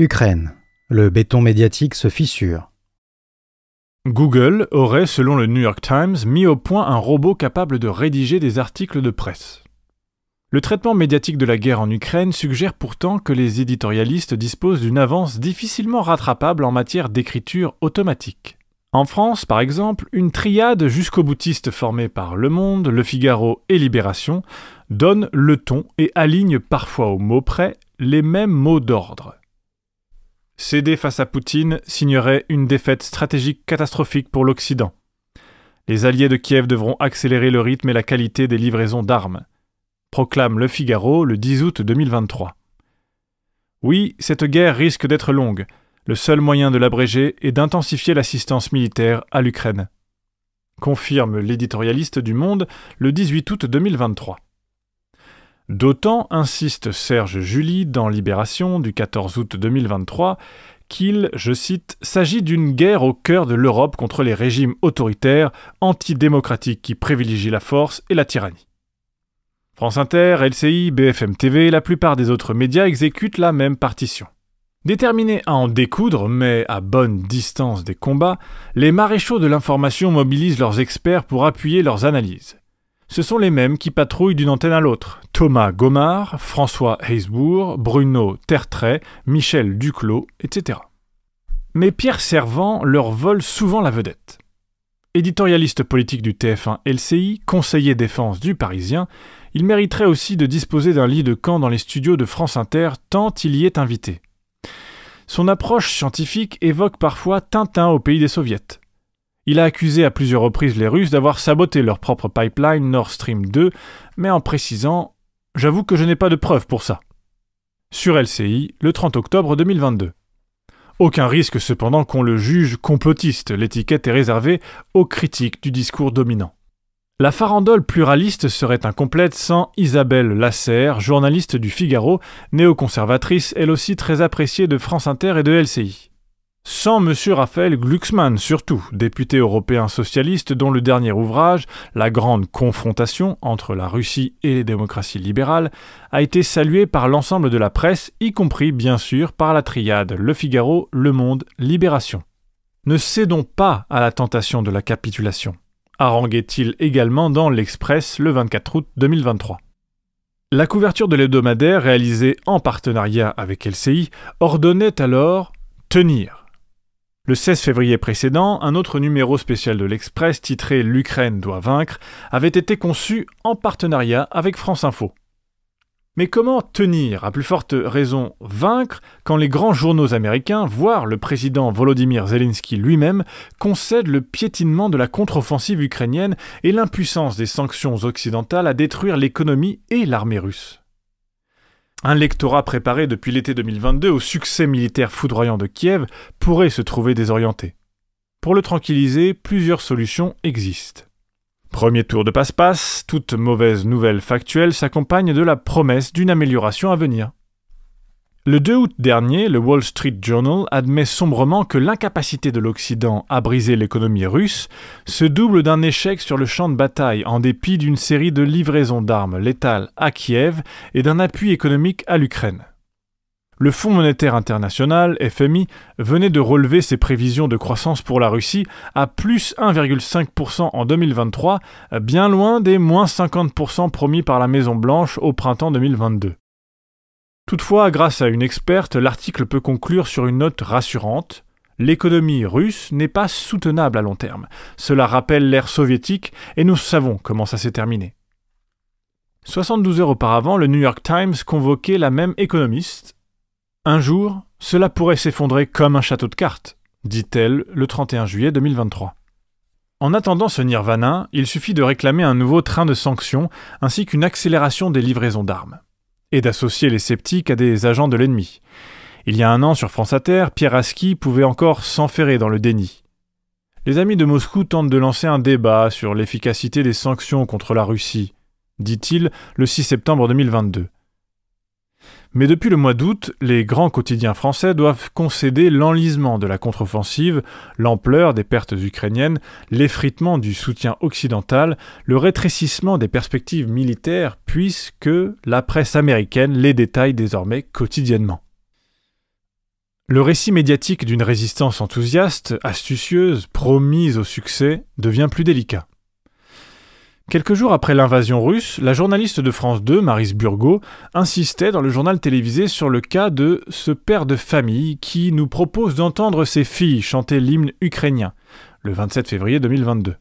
Ukraine. Le béton médiatique se fissure. Google aurait, selon le New York Times, mis au point un robot capable de rédiger des articles de presse. Le traitement médiatique de la guerre en Ukraine suggère pourtant que les éditorialistes disposent d'une avance difficilement rattrapable en matière d'écriture automatique. En France, par exemple, une triade jusqu'au boutiste formée par Le Monde, Le Figaro et Libération donne le ton et aligne parfois au mot près les mêmes mots d'ordre céder face à Poutine signerait une défaite stratégique catastrophique pour l'Occident. Les alliés de Kiev devront accélérer le rythme et la qualité des livraisons d'armes, proclame Le Figaro le 10 août 2023. Oui, cette guerre risque d'être longue. Le seul moyen de l'abréger est d'intensifier l'assistance militaire à l'Ukraine. Confirme l'éditorialiste du Monde le 18 août 2023. D'autant, insiste Serge Julie dans Libération du 14 août 2023, qu'il, je cite, s'agit d'une guerre au cœur de l'Europe contre les régimes autoritaires, antidémocratiques qui privilégient la force et la tyrannie. France Inter, LCI, BFM TV et la plupart des autres médias exécutent la même partition. Déterminés à en découdre, mais à bonne distance des combats, les maréchaux de l'information mobilisent leurs experts pour appuyer leurs analyses ce sont les mêmes qui patrouillent d'une antenne à l'autre. Thomas Gomard, François Heisbourg, Bruno Tertrais, Michel Duclos, etc. Mais Pierre Servant leur vole souvent la vedette. Éditorialiste politique du TF1 LCI, conseiller défense du Parisien, il mériterait aussi de disposer d'un lit de camp dans les studios de France Inter tant il y est invité. Son approche scientifique évoque parfois Tintin au pays des soviets. Il a accusé à plusieurs reprises les Russes d'avoir saboté leur propre pipeline Nord Stream 2, mais en précisant J'avoue que je n'ai pas de preuves pour ça. Sur LCI, le 30 octobre 2022. Aucun risque cependant qu'on le juge complotiste, l'étiquette est réservée aux critiques du discours dominant. La farandole pluraliste serait incomplète sans Isabelle Lasserre, journaliste du Figaro, néoconservatrice, elle aussi très appréciée de France Inter et de LCI sans M. Raphaël Glucksmann surtout, député européen socialiste dont le dernier ouvrage, La grande confrontation entre la Russie et les démocraties libérales, a été salué par l'ensemble de la presse, y compris bien sûr par la triade Le Figaro, Le Monde, Libération. Ne cédons pas à la tentation de la capitulation, haranguait-il également dans l'Express le 24 août 2023. La couverture de l'hebdomadaire réalisée en partenariat avec LCI ordonnait alors tenir le 16 février précédent, un autre numéro spécial de l'Express titré L'Ukraine doit vaincre avait été conçu en partenariat avec France Info. Mais comment tenir, à plus forte raison, vaincre quand les grands journaux américains, voire le président Volodymyr Zelensky lui-même, concèdent le piétinement de la contre-offensive ukrainienne et l'impuissance des sanctions occidentales à détruire l'économie et l'armée russe un lectorat préparé depuis l'été 2022 au succès militaire foudroyant de Kiev pourrait se trouver désorienté. Pour le tranquilliser, plusieurs solutions existent. Premier tour de passe-passe, toute mauvaise nouvelle factuelle s'accompagne de la promesse d'une amélioration à venir. Le 2 août dernier, le Wall Street Journal admet sombrement que l'incapacité de l'Occident à briser l'économie russe se double d'un échec sur le champ de bataille en dépit d'une série de livraisons d'armes létales à Kiev et d'un appui économique à l'Ukraine. Le Fonds monétaire international, FMI, venait de relever ses prévisions de croissance pour la Russie à plus 1,5% en 2023, bien loin des moins 50% promis par la Maison-Blanche au printemps 2022. Toutefois, grâce à une experte, l'article peut conclure sur une note rassurante. L'économie russe n'est pas soutenable à long terme. Cela rappelle l'ère soviétique et nous savons comment ça s'est terminé. 72 heures auparavant, le New York Times convoquait la même économiste. Un jour, cela pourrait s'effondrer comme un château de cartes, dit-elle le 31 juillet 2023. En attendant ce nirvanin, il suffit de réclamer un nouveau train de sanctions ainsi qu'une accélération des livraisons d'armes et d'associer les sceptiques à des agents de l'ennemi. Il y a un an sur France Terre, Pierre Aski pouvait encore s'enferrer dans le déni. Les amis de Moscou tentent de lancer un débat sur l'efficacité des sanctions contre la Russie, dit-il le 6 septembre 2022. Mais depuis le mois d'août, les grands quotidiens français doivent concéder l'enlisement de la contre-offensive, l'ampleur des pertes ukrainiennes, l'effritement du soutien occidental, le rétrécissement des perspectives militaires, puisque la presse américaine les détaille désormais quotidiennement. Le récit médiatique d'une résistance enthousiaste, astucieuse, promise au succès, devient plus délicat. Quelques jours après l'invasion russe, la journaliste de France 2, Marise Burgot, insistait dans le journal télévisé sur le cas de ce père de famille qui nous propose d'entendre ses filles chanter l'hymne ukrainien, le 27 février 2022.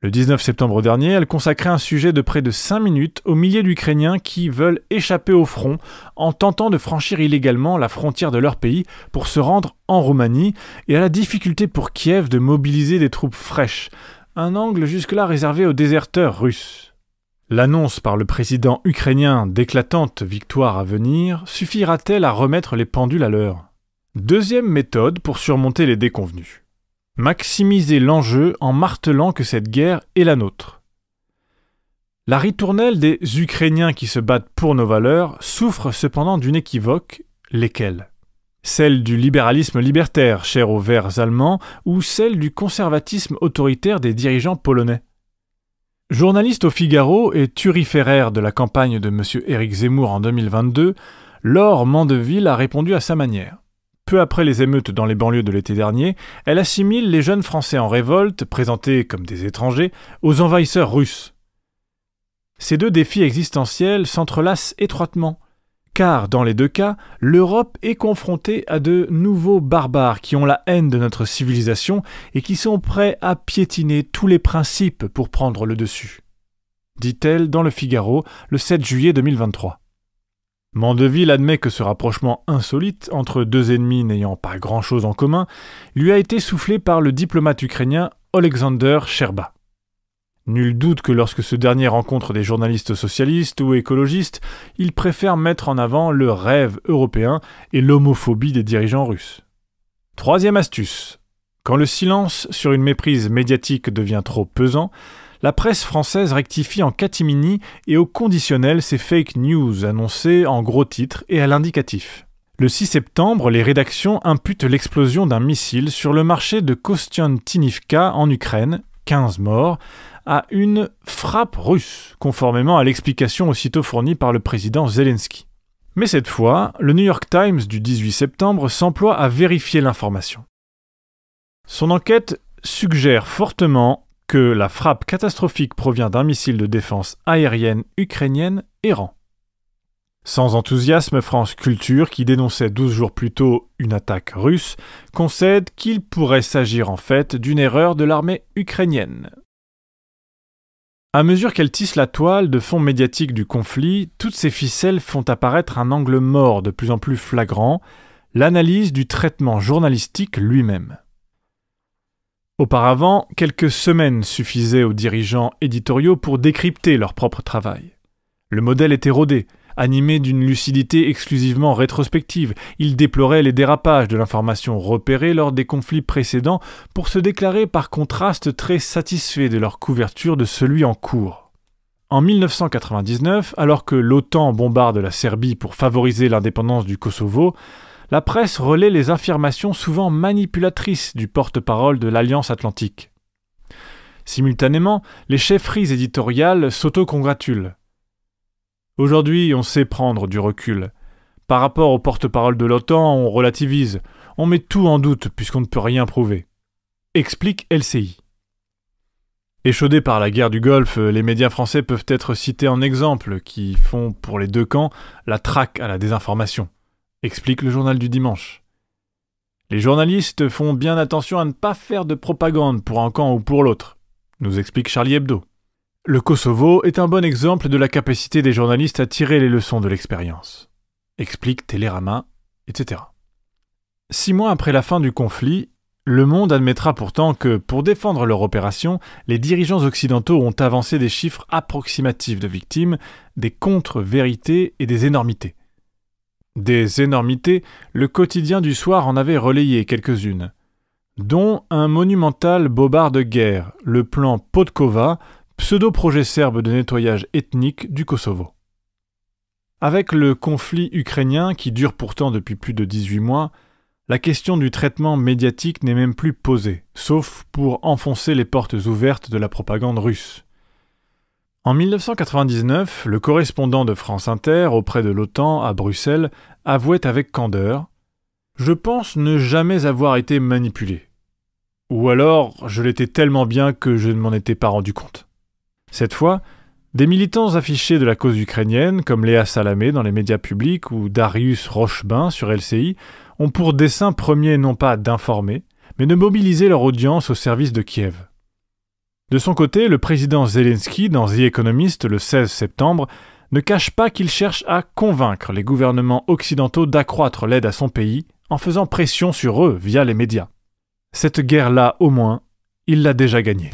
Le 19 septembre dernier, elle consacrait un sujet de près de 5 minutes aux milliers d'Ukrainiens qui veulent échapper au front en tentant de franchir illégalement la frontière de leur pays pour se rendre en Roumanie et à la difficulté pour Kiev de mobiliser des troupes fraîches, un angle jusque-là réservé aux déserteurs russes. L'annonce par le président ukrainien d'éclatante victoire à venir suffira-t-elle à remettre les pendules à l'heure Deuxième méthode pour surmonter les déconvenus. Maximiser l'enjeu en martelant que cette guerre est la nôtre. La ritournelle des Ukrainiens qui se battent pour nos valeurs souffre cependant d'une équivoque, lesquelles celle du libéralisme libertaire, cher aux Verts allemands, ou celle du conservatisme autoritaire des dirigeants polonais. Journaliste au Figaro et turiféraire de la campagne de M. Éric Zemmour en 2022, Laure Mandeville a répondu à sa manière. Peu après les émeutes dans les banlieues de l'été dernier, elle assimile les jeunes Français en révolte, présentés comme des étrangers, aux envahisseurs russes. Ces deux défis existentiels s'entrelacent étroitement car dans les deux cas, l'Europe est confrontée à de nouveaux barbares qui ont la haine de notre civilisation et qui sont prêts à piétiner tous les principes pour prendre le dessus. Dit-elle dans le Figaro le 7 juillet 2023. Mandeville admet que ce rapprochement insolite entre deux ennemis n'ayant pas grand-chose en commun lui a été soufflé par le diplomate ukrainien Alexander Sherba. Nul doute que lorsque ce dernier rencontre des journalistes socialistes ou écologistes, il préfère mettre en avant le rêve européen et l'homophobie des dirigeants russes. Troisième astuce. Quand le silence sur une méprise médiatique devient trop pesant, la presse française rectifie en catimini et au conditionnel ces fake news annoncées en gros titres et à l'indicatif. Le 6 septembre, les rédactions imputent l'explosion d'un missile sur le marché de Kostiantynivka en Ukraine, 15 morts, à une frappe russe, conformément à l'explication aussitôt fournie par le président Zelensky. Mais cette fois, le New York Times du 18 septembre s'emploie à vérifier l'information. Son enquête suggère fortement que la frappe catastrophique provient d'un missile de défense aérienne ukrainienne errant. Sans enthousiasme, France Culture, qui dénonçait 12 jours plus tôt une attaque russe, concède qu'il pourrait s'agir en fait d'une erreur de l'armée ukrainienne. À mesure qu'elle tisse la toile de fond médiatique du conflit, toutes ces ficelles font apparaître un angle mort de plus en plus flagrant, l'analyse du traitement journalistique lui-même. Auparavant, quelques semaines suffisaient aux dirigeants éditoriaux pour décrypter leur propre travail. Le modèle était rodé, animé d'une lucidité exclusivement rétrospective. Il déplorait les dérapages de l'information repérée lors des conflits précédents pour se déclarer par contraste très satisfait de leur couverture de celui en cours. En 1999, alors que l'OTAN bombarde la Serbie pour favoriser l'indépendance du Kosovo, la presse relaie les affirmations souvent manipulatrices du porte-parole de l'Alliance atlantique. Simultanément, les chefferies éditoriales s'autocongratulent. Aujourd'hui, on sait prendre du recul. Par rapport aux porte-parole de l'OTAN, on relativise, on met tout en doute puisqu'on ne peut rien prouver. Explique LCI. Échaudés par la guerre du Golfe, les médias français peuvent être cités en exemple, qui font pour les deux camps la traque à la désinformation, explique le journal du dimanche. Les journalistes font bien attention à ne pas faire de propagande pour un camp ou pour l'autre, nous explique Charlie Hebdo. Le Kosovo est un bon exemple de la capacité des journalistes à tirer les leçons de l'expérience, explique Télérama, etc. Six mois après la fin du conflit, Le Monde admettra pourtant que, pour défendre leur opération, les dirigeants occidentaux ont avancé des chiffres approximatifs de victimes, des contre-vérités et des énormités. Des énormités, le quotidien du soir en avait relayé quelques-unes, dont un monumental bobard de guerre, le plan Podkova, pseudo-projet serbe de nettoyage ethnique du Kosovo. Avec le conflit ukrainien qui dure pourtant depuis plus de 18 mois, la question du traitement médiatique n'est même plus posée, sauf pour enfoncer les portes ouvertes de la propagande russe. En 1999, le correspondant de France Inter auprès de l'OTAN à Bruxelles avouait avec candeur Je pense ne jamais avoir été manipulé. Ou alors, je l'étais tellement bien que je ne m'en étais pas rendu compte. Cette fois, des militants affichés de la cause ukrainienne, comme Léa Salamé dans les médias publics ou Darius Rochebin sur LCI, ont pour dessein premier non pas d'informer, mais de mobiliser leur audience au service de Kiev. De son côté, le président Zelensky, dans The Economist le 16 septembre, ne cache pas qu'il cherche à convaincre les gouvernements occidentaux d'accroître l'aide à son pays en faisant pression sur eux via les médias. Cette guerre-là, au moins, il l'a déjà gagnée.